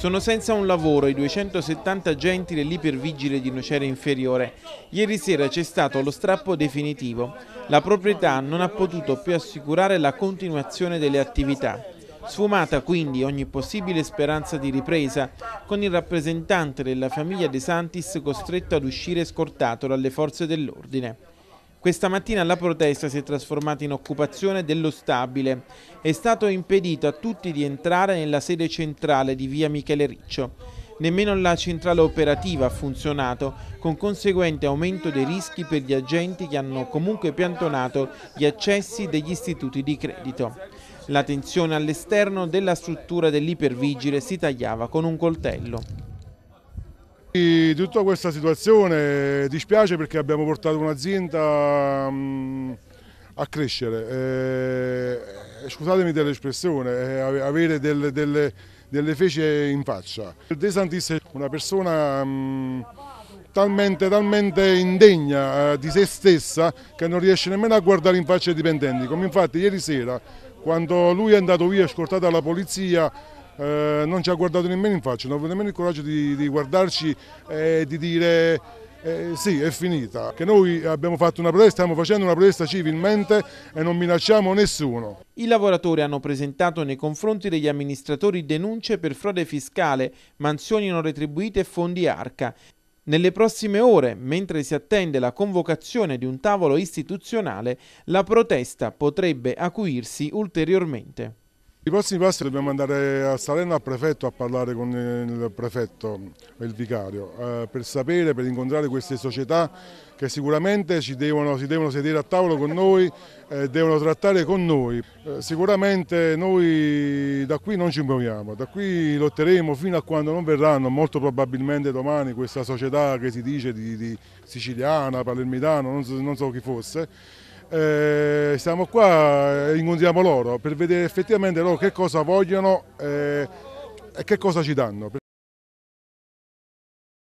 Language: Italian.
Sono senza un lavoro i 270 agenti dell'ipervigile di Nocera Inferiore. Ieri sera c'è stato lo strappo definitivo. La proprietà non ha potuto più assicurare la continuazione delle attività. Sfumata quindi ogni possibile speranza di ripresa, con il rappresentante della famiglia De Santis costretto ad uscire scortato dalle forze dell'ordine. Questa mattina la protesta si è trasformata in occupazione dello stabile. È stato impedito a tutti di entrare nella sede centrale di via Michele Riccio. Nemmeno la centrale operativa ha funzionato, con conseguente aumento dei rischi per gli agenti che hanno comunque piantonato gli accessi degli istituti di credito. La tensione all'esterno della struttura dell'ipervigile si tagliava con un coltello. Di tutta questa situazione dispiace perché abbiamo portato un'azienda mm, a crescere, eh, scusatemi dell'espressione, eh, avere delle, delle, delle, fece in faccia. De Santis è una persona mm, talmente, talmente, indegna eh, di se stessa che non riesce nemmeno a guardare in faccia i dipendenti, come infatti ieri sera quando lui è andato via scortato dalla polizia eh, non ci ha guardato nemmeno in faccia, non ha nemmeno il coraggio di, di guardarci e di dire eh, sì, è finita. Che noi abbiamo fatto una protesta, stiamo facendo una protesta civilmente e non minacciamo nessuno. I lavoratori hanno presentato nei confronti degli amministratori denunce per frode fiscale, mansioni non retribuite e fondi arca. Nelle prossime ore, mentre si attende la convocazione di un tavolo istituzionale, la protesta potrebbe acuirsi ulteriormente. I prossimi passi dobbiamo andare a Salerno al prefetto a parlare con il prefetto e il vicario eh, per sapere, per incontrare queste società che sicuramente ci devono, si devono sedere a tavolo con noi, eh, devono trattare con noi. Eh, sicuramente noi da qui non ci muoviamo, da qui lotteremo fino a quando non verranno, molto probabilmente domani, questa società che si dice di, di siciliana, palermitano, non so, non so chi fosse, eh, siamo qua e eh, incontriamo loro per vedere effettivamente loro che cosa vogliono eh, e che cosa ci danno.